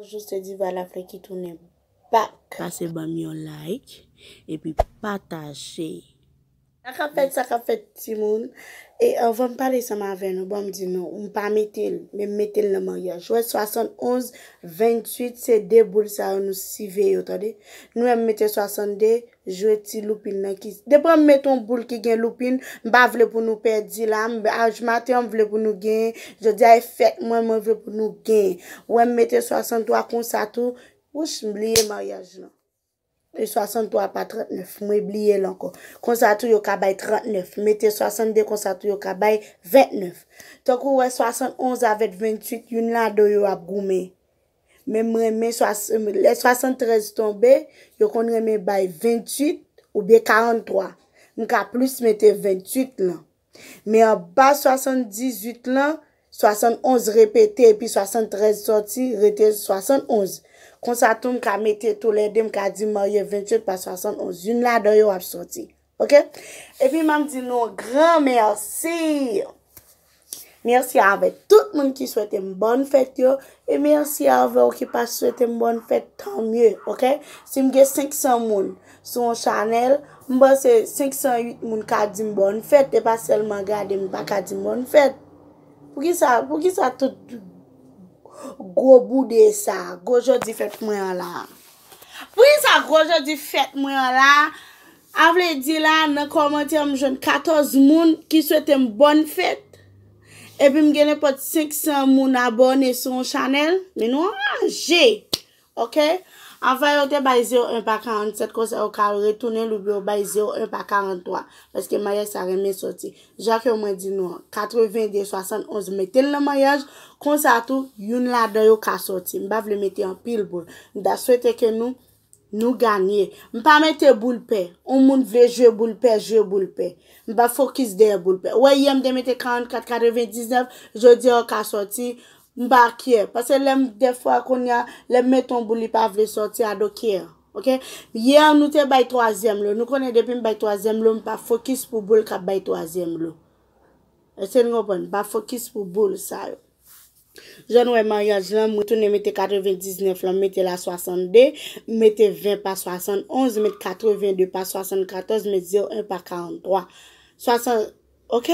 Jous te di va la fre ki toune bak. Kase ba mi yo like. E pi patase. Sakapet sakapet ti moun, e avon euh, pali sa ma ven nou, bon m di nou, m pa metil, m metil nan maryaj. Ou e 71, 28, se de boul sa yo nou si veyo tade, nou e m metil 62, jou e ti lupin nan ki. Depon m meton boul ki gen lupin, m ba vle pou nou perdi la, m be aj mati an vle pou nou gen, jodi a efek mwen m vle pou nou gen, ou e m metil 63 kon sa tou, ou shm liye maryaj nou. E 63 pa 39. Mwen ibliye lan kon. Konsatou yo ka bay 39. Meteye 62 konsatou yo ka bay 29. Toko ou e 71 avet 28. Yon la do yo ap goume. Mwen eh, mwen mwen. E 73 tombe. Yo kon mwen mwen bay 28. Ou bay 43. Mwen ka plus meteye 28 lan. Mwen anba 78 lan. 71 repete. E pi 73 sorti. Reteye 71. Kon sa tou m ka mette tou le dem kadi m a ye 28 pa 60, 11 yon la do yo ap soti. Ok? E pi m am di nou, gran mersi! Mersi avè tout moun ki souwete m bon fèt yo. E mersi avè ou ki pa souwete m bon fèt, tan mye, ok? Si m ge 500 moun sou m chanel, m ba se 508 moun kadi m bon fèt. E pa selman gade m pa kadi m bon fèt. Pou ki sa, pou ki sa tout... Gwo bou de sa. Gwo jodi fet mwen la. Pou yi sa gwo jodi fet mwen la, avle di la, nan komenti am joun 14 moun ki souetem bon fet. E pi mgeni poti 500 moun abon e son chanel. Menou anje. Ok? Afan yo te bayi 0-1 pa 47, konser yo ka retounen lupi yo bayi 0-1 pa 43. Peske mayaj sa reme soti. Jak yo mwen di nou an, 92-71, meten la mayaj, konser tou, yon la dayo ka soti. Mbav le meten an pil bol. Mda swete ke nou, nou ganyen. Mpa meten boulpe, ou moun vle je boulpe, je boulpe. Mbav fokis deye boulpe. Woye mde meten 44-49-19, jodi yo ka soti. M pa akye. Pase lem defwa kon ya lem meton bou li pa vle sorti adokye. Ok? Ye an nou te bay to azyem lo. Nou kon e depi m bay to azyem lo. M pa fokus pou bou li ka bay to azyem lo. Ese n wopon. M pa fokus pou bou li sa yo. Jan wè man yaj lan. Moutou ne mette 99. Lan mette la 62. Mete 20 pa 60. 11 mette 82. Pa 74. Mette 0. 1 pa 43. 60. Ok?